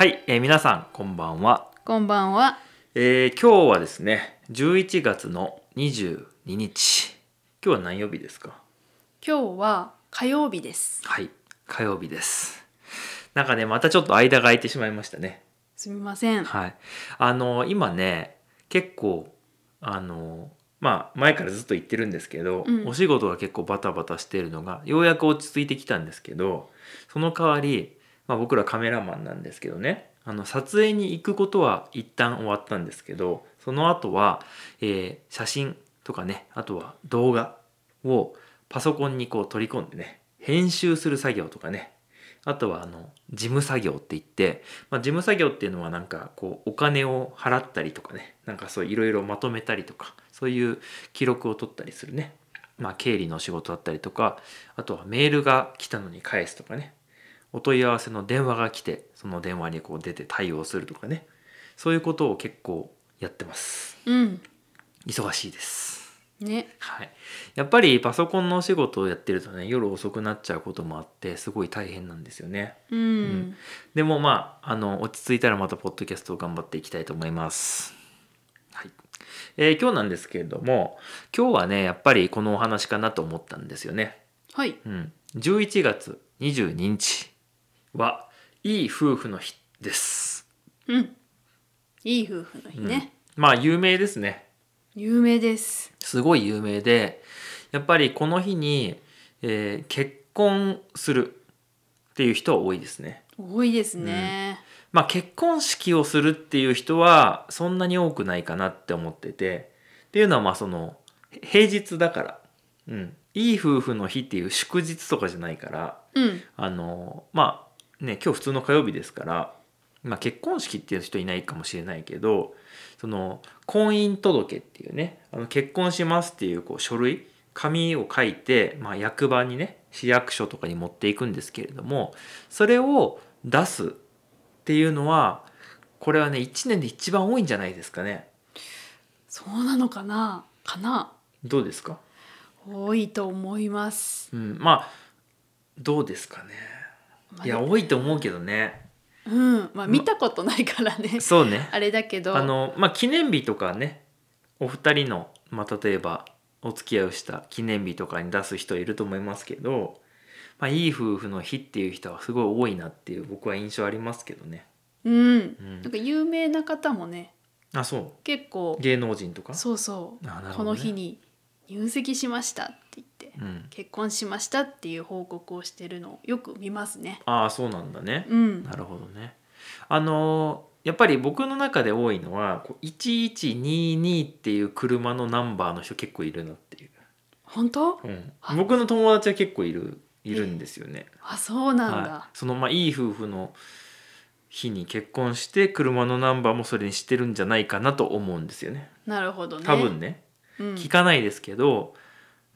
はい、えー、皆さんこんばんは。こんばんは。えー、今日はですね、11月の22日。今日は何曜日ですか。今日は火曜日です。はい、火曜日です。なんかね、またちょっと間が空いてしまいましたね。すみません。はい。あの今ね、結構あのまあ前からずっと言ってるんですけど、うん、お仕事が結構バタバタしてるのがようやく落ち着いてきたんですけど、その代わりまあ、僕らカメラマンなんですけどねあの撮影に行くことは一旦終わったんですけどその後は、えー、写真とかねあとは動画をパソコンにこう取り込んでね編集する作業とかねあとはあの事務作業って言って、まあ、事務作業っていうのはなんかこうお金を払ったりとかねなんかそういろいろまとめたりとかそういう記録を取ったりするね、まあ、経理の仕事だったりとかあとはメールが来たのに返すとかねお問い合わせの電話が来てその電話にこう出て対応するとかねそういうことを結構やってます、うん、忙しいですねはい、やっぱりパソコンのお仕事をやってるとね夜遅くなっちゃうこともあってすごい大変なんですよね、うん、うん、でもまああの落ち着いたらまたポッドキャストを頑張っていきたいと思いますはいえー、今日なんですけれども今日はねやっぱりこのお話かなと思ったんですよねはい、うん、11月22日はいい夫婦の日です。うん。いい夫婦の日ね。うん、まあ有名ですね。有名です。すごい有名で、やっぱりこの日に、えー、結婚するっていう人は多いですね。多いですね。うんまあ、結婚式をするっていう人はそんなに多くないかなって思っててっていうのはまあその平日だから、うん、いい夫婦の日っていう祝日とかじゃないから、うん、あのまあね今日普通の火曜日ですから、まあ、結婚式っていう人いないかもしれないけどその婚姻届っていうねあの結婚しますっていうこう書類紙を書いて、まあ、役場にね市役所とかに持っていくんですけれどもそれを出すっていうのはこれはね1年で一番多いんじゃないですかね。そうなのかなかなどうですか多いと思います。うん、まあどうですかね。いや多いと思うけどねうんまあ見たことないからね、ま、そうねあれだけどあのまあ記念日とかねお二人の、まあ、例えばお付き合いをした記念日とかに出す人いると思いますけど、まあ、いい夫婦の日っていう人はすごい多いなっていう僕は印象ありますけどねうん、うん、なんか有名な方もねあそう結構芸能人とかそうそう、ね、この日に入籍しましたって言って、うん結婚しましたっていう報告をしてるのをよく見ますね。ああそうなんだね、うん、なるほどね。あのやっぱり僕の中で多いのは1122っていう車のナンバーの人結構いるなっていう本当、うん、僕の友達は結構いるいるんですよね、あそうなんだ、はい、そのまあいい夫婦の日に結婚して車のナンバーもそれにしてるんじゃないかなと思うんですよねなるほど、ね、多分ね、うん、聞かないですけど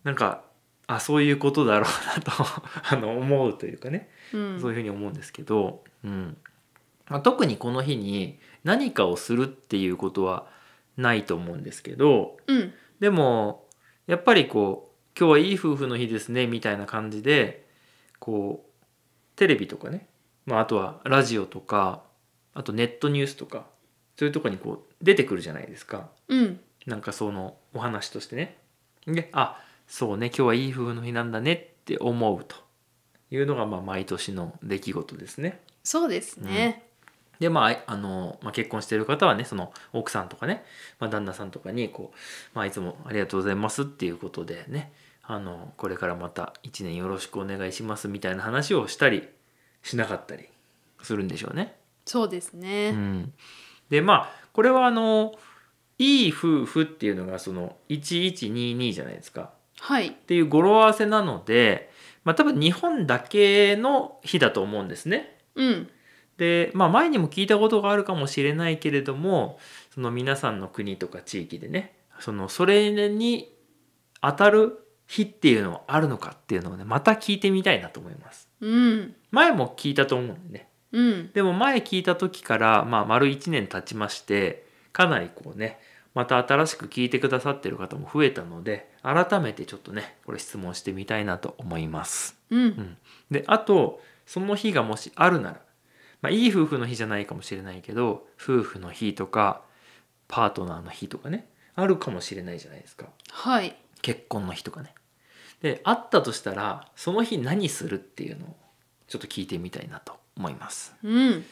なんかあそういうことだろうなと あの思うというかね、うん、そういうふうに思うんですけど、うんまあ、特にこの日に何かをするっていうことはないと思うんですけど、うん、でもやっぱりこう「今日はいい夫婦の日ですね」みたいな感じでこうテレビとかね、まあ、あとはラジオとかあとネットニュースとかそういうとこにこう出てくるじゃないですか、うん、なんかそのお話としてね。であそうね今日はいい夫婦の日なんだねって思うというのがまあ毎年の出来事ですね。そうですね、うん、でまああの、まあ、結婚してる方はねその奥さんとかね、まあ、旦那さんとかにこう、まあ、いつもありがとうございますっていうことでねあのこれからまた1年よろしくお願いしますみたいな話をしたりしなかったりするんでしょうね。そうですね、うん、でまあこれはあのいい夫婦っていうのがその1122じゃないですか。はい。っていう語呂合わせなので、まあ、多分日本だけの日だと思うんですね。うん、で、まあ、前にも聞いたことがあるかもしれないけれどもその皆さんの国とか地域でねそのそれに当たる日っていうのはあるのかっていうのをねまた聞いてみたいなと思います。うん、前も聞いたと思うんでね。うん、でも前聞いた時から、まあ、丸1年経ちましてかなりこうねまた新しく聞いてくださってる方も増えたので改めてちょっとねこれ質問してみたいなと思います。うん、うん、であとその日がもしあるなら、まあ、いい夫婦の日じゃないかもしれないけど夫婦の日とかパートナーの日とかねあるかもしれないじゃないですか。はい、結婚の日とかね。であったとしたらその日何するっていうのをちょっと聞いてみたいなと思います。うん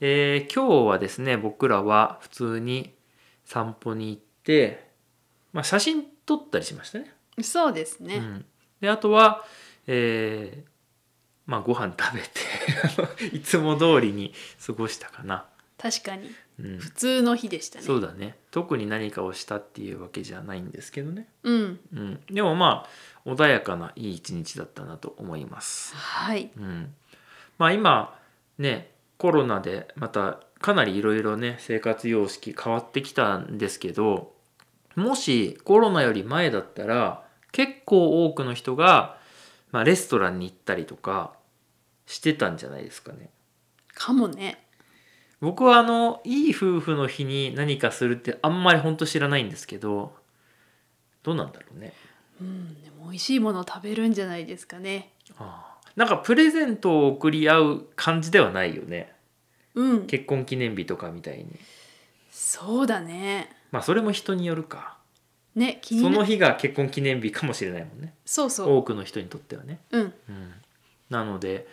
えー、今日はですね僕らは普通に散歩に行って、まあ、写真撮ったりしましたね。そうですね、うん、であとは、えーまあ、ご飯食べて いつも通りに過ごしたかな。確かに、うん、普通の日でしたねそうだね特に何かをしたっていうわけじゃないんですけどね、うん、うん、でもまあ穏やかないい一日だったなと思いますはい、うん、まあ今ねコロナでまたかなりいろいろね生活様式変わってきたんですけどもしコロナより前だったら結構多くの人が、まあ、レストランに行ったりとかしてたんじゃないですかね。かもね。僕はあのいい夫婦の日に何かするってあんまり本当知らないんですけどどうなんだろうね。うん、でも美味しいもの食べるんじゃないですかね。ああなんかプレゼントを贈り合う感じではないよね。うん結婚記念日とかみたいにそうだねまあそれも人によるかね気そになの日が結婚記念日かもしれないもんねそうそう多くの人にとってはね、うんうん、なので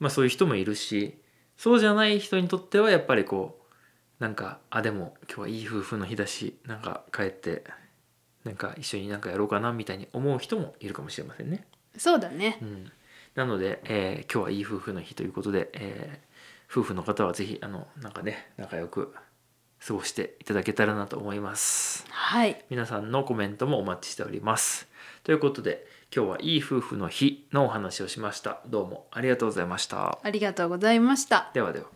まあそういう人もいるしそうじゃない人にとってはやっぱりこうなんかあでも今日はいい夫婦の日だしなんか帰ってなんか一緒になんかやろうかなみたいに思う人もいるかもしれませんね。そうだねうん、なので、えー今日はいい夫婦の日ということで、え夫婦の方はぜひあのなんかね仲良く過ごしていただけたらなと思います。はい。皆さんのコメントもお待ちしております。ということで今日はいい夫婦の日のお話をしました。どうもありがとうございました。ありがとうございました。ではでは。